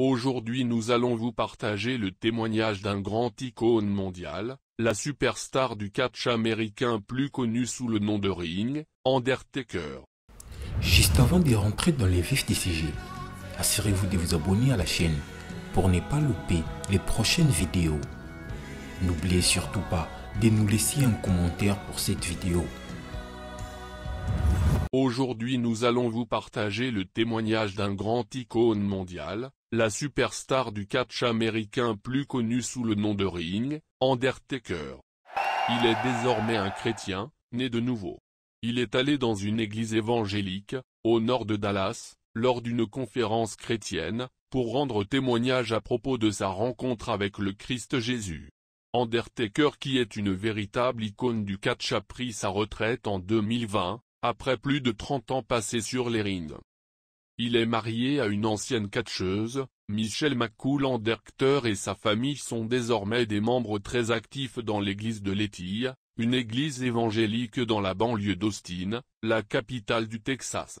Aujourd'hui nous allons vous partager le témoignage d'un grand icône mondial, la superstar du catch américain plus connu sous le nom de Ring, Undertaker. Juste avant de rentrer dans les vifs des assurez-vous de vous abonner à la chaîne pour ne pas louper les prochaines vidéos. N'oubliez surtout pas de nous laisser un commentaire pour cette vidéo. Aujourd'hui nous allons vous partager le témoignage d'un grand icône mondial, la superstar du catch américain plus connu sous le nom de Ring, Undertaker. Il est désormais un chrétien, né de nouveau. Il est allé dans une église évangélique, au nord de Dallas, lors d'une conférence chrétienne, pour rendre témoignage à propos de sa rencontre avec le Christ Jésus. Undertaker qui est une véritable icône du catch a pris sa retraite en 2020, après plus de 30 ans passés sur les rings. Il est marié à une ancienne catcheuse, Michelle McCool-Anderkter et sa famille sont désormais des membres très actifs dans l'église de Lettie, une église évangélique dans la banlieue d'Austin, la capitale du Texas.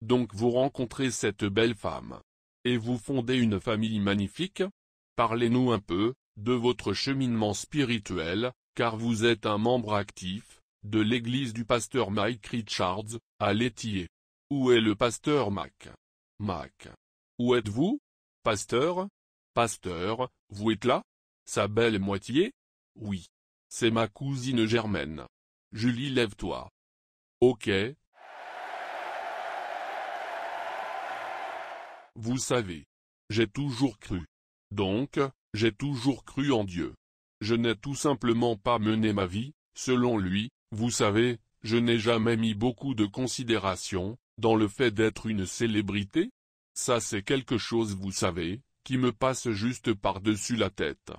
Donc vous rencontrez cette belle femme. Et vous fondez une famille magnifique Parlez-nous un peu, de votre cheminement spirituel, car vous êtes un membre actif, de l'église du pasteur Mike Richards, à où est le pasteur Mac Mac. Où êtes-vous Pasteur Pasteur, vous êtes là Sa belle moitié Oui. C'est ma cousine Germaine. Julie, lève-toi. Ok. Vous savez. J'ai toujours cru. Donc, j'ai toujours cru en Dieu. Je n'ai tout simplement pas mené ma vie, selon lui, vous savez, je n'ai jamais mis beaucoup de considération, dans le fait d'être une célébrité Ça c'est quelque chose vous savez, qui me passe juste par-dessus la tête.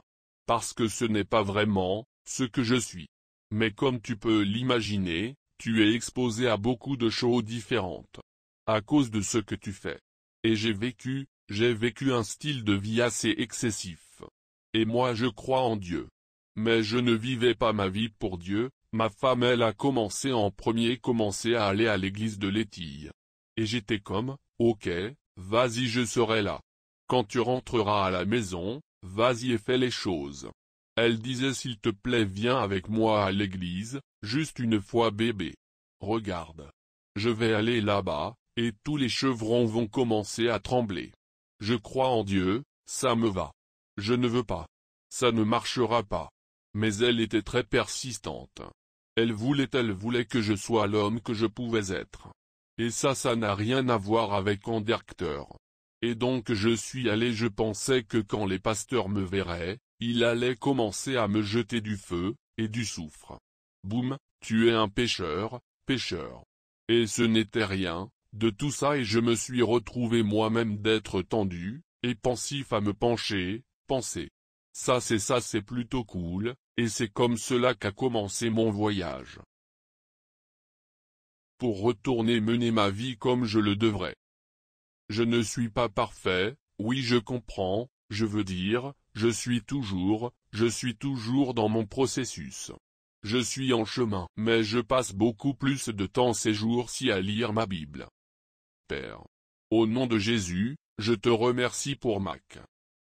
Parce que ce n'est pas vraiment, ce que je suis. Mais comme tu peux l'imaginer, tu es exposé à beaucoup de choses différentes. À cause de ce que tu fais. Et j'ai vécu, j'ai vécu un style de vie assez excessif. Et moi je crois en Dieu. Mais je ne vivais pas ma vie pour Dieu, Ma femme elle a commencé en premier commencé à aller à l'église de Létille. Et j'étais comme, ok, vas-y je serai là. Quand tu rentreras à la maison, vas-y et fais les choses. Elle disait s'il te plaît viens avec moi à l'église, juste une fois bébé. Regarde. Je vais aller là-bas, et tous les chevrons vont commencer à trembler. Je crois en Dieu, ça me va. Je ne veux pas. Ça ne marchera pas. Mais elle était très persistante. Elle voulait elle voulait que je sois l'homme que je pouvais être. Et ça ça n'a rien à voir avec en Et donc je suis allé je pensais que quand les pasteurs me verraient, il allait commencer à me jeter du feu, et du soufre. Boum, tu es un pêcheur, pêcheur. Et ce n'était rien, de tout ça et je me suis retrouvé moi-même d'être tendu, et pensif à me pencher, penser. Ça c'est ça c'est plutôt cool, et c'est comme cela qu'a commencé mon voyage. Pour retourner mener ma vie comme je le devrais. Je ne suis pas parfait, oui je comprends, je veux dire, je suis toujours, je suis toujours dans mon processus. Je suis en chemin, mais je passe beaucoup plus de temps ces jours-ci à lire ma Bible. Père. Au nom de Jésus, je te remercie pour Mac.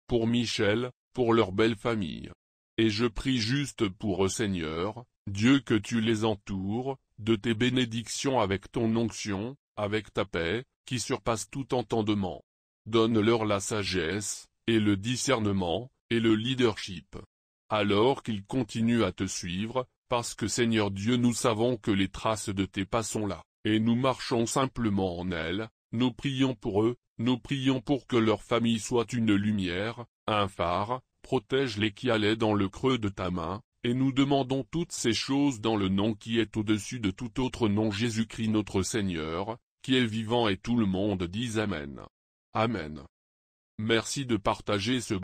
Pour Michel, pour leur belle famille. Et je prie juste pour eux Seigneur, Dieu que tu les entoures, de tes bénédictions avec ton onction, avec ta paix, qui surpasse tout entendement. Donne-leur la sagesse, et le discernement, et le leadership. Alors qu'ils continuent à te suivre, parce que Seigneur Dieu nous savons que les traces de tes pas sont là, et nous marchons simplement en elles, nous prions pour eux, nous prions pour que leur famille soit une lumière, un phare, protège-les qui allaient dans le creux de ta main, et nous demandons toutes ces choses dans le nom qui est au-dessus de tout autre nom Jésus-Christ notre Seigneur, qui est vivant et tout le monde dit Amen. Amen. Merci de partager ce